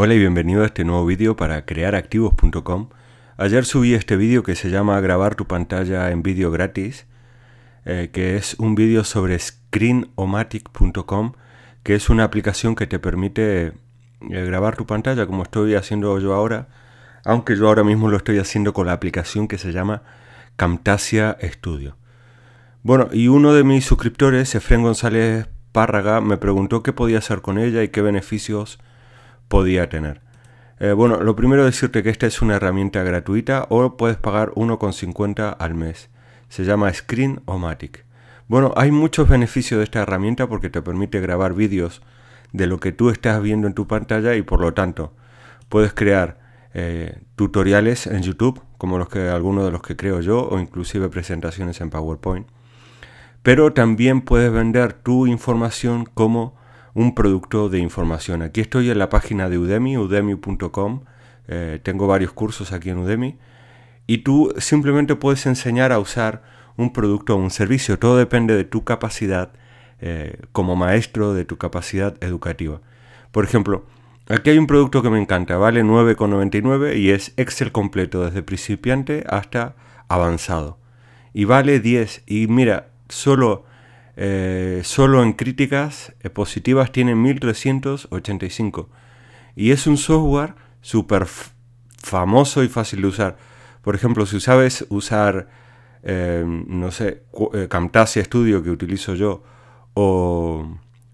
Hola y bienvenido a este nuevo vídeo para crearactivos.com. Ayer subí este vídeo que se llama Grabar tu pantalla en vídeo gratis, eh, que es un vídeo sobre screenomatic.com, que es una aplicación que te permite eh, grabar tu pantalla como estoy haciendo yo ahora, aunque yo ahora mismo lo estoy haciendo con la aplicación que se llama Camtasia Studio. Bueno, y uno de mis suscriptores, Efren González Párraga, me preguntó qué podía hacer con ella y qué beneficios podía tener. Eh, bueno, lo primero decirte que esta es una herramienta gratuita o puedes pagar 1,50 al mes. Se llama Screen o Matic. Bueno, hay muchos beneficios de esta herramienta porque te permite grabar vídeos de lo que tú estás viendo en tu pantalla y por lo tanto puedes crear eh, tutoriales en YouTube como los que algunos de los que creo yo o inclusive presentaciones en PowerPoint. Pero también puedes vender tu información como un producto de información. Aquí estoy en la página de Udemy, udemy.com. Eh, tengo varios cursos aquí en Udemy. Y tú simplemente puedes enseñar a usar un producto o un servicio. Todo depende de tu capacidad eh, como maestro, de tu capacidad educativa. Por ejemplo, aquí hay un producto que me encanta. Vale 9,99 y es Excel completo, desde principiante hasta avanzado. Y vale 10. Y mira, solo eh, solo en críticas eh, positivas tiene 1385. Y es un software súper famoso y fácil de usar. Por ejemplo, si sabes usar, eh, no sé, Camtasia Studio que utilizo yo, o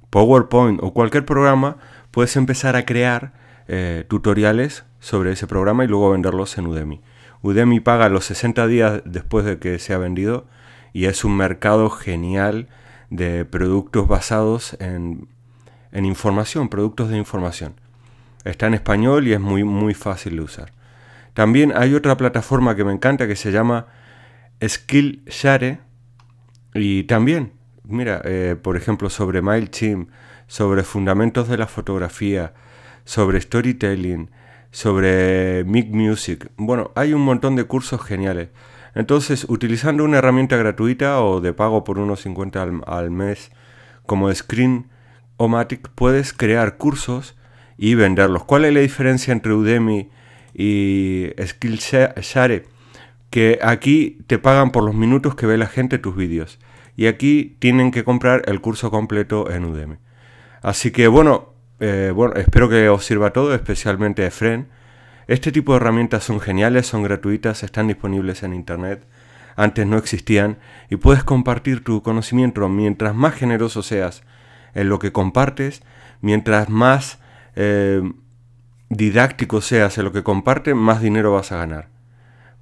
PowerPoint o cualquier programa, puedes empezar a crear tutoriales sobre ese programa y luego venderlos en Udemy. Udemy paga los 60 días después de que se ha vendido y es un mercado genial de productos basados en, información, productos de información. Está en español y es muy, muy fácil de usar. También hay otra plataforma que me encanta que se llama Skillshare. Y también, mira, eh, por ejemplo, sobre MailChimp, sobre fundamentos de la fotografía, sobre storytelling, sobre Mic Music. Bueno, hay un montón de cursos geniales. Entonces, utilizando una herramienta gratuita o de pago por unos 50 al, mes como Screen-O-Matic, puedes crear cursos y venderlos. ¿Cuál es la diferencia entre Udemy y Skillshare? Que aquí te pagan por los minutos que ve la gente tus vídeos. Y aquí tienen que comprar el curso completo en Udemy. Así que bueno, eh, bueno espero que os sirva todo, especialmente a este tipo de herramientas son geniales, son gratuitas, están disponibles en Internet, antes no existían y puedes compartir tu conocimiento mientras más generoso seas en lo que compartes, mientras más eh, didáctico seas en lo que compartes, más dinero vas a ganar.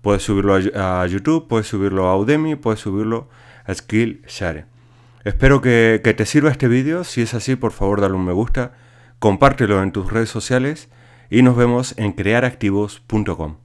Puedes subirlo a, YouTube, puedes subirlo a Udemy, puedes subirlo a Skillshare. Espero que, que te sirva este vídeo, si es así por favor dale un me gusta, compártelo en tus redes sociales y nos vemos en crearactivos.com.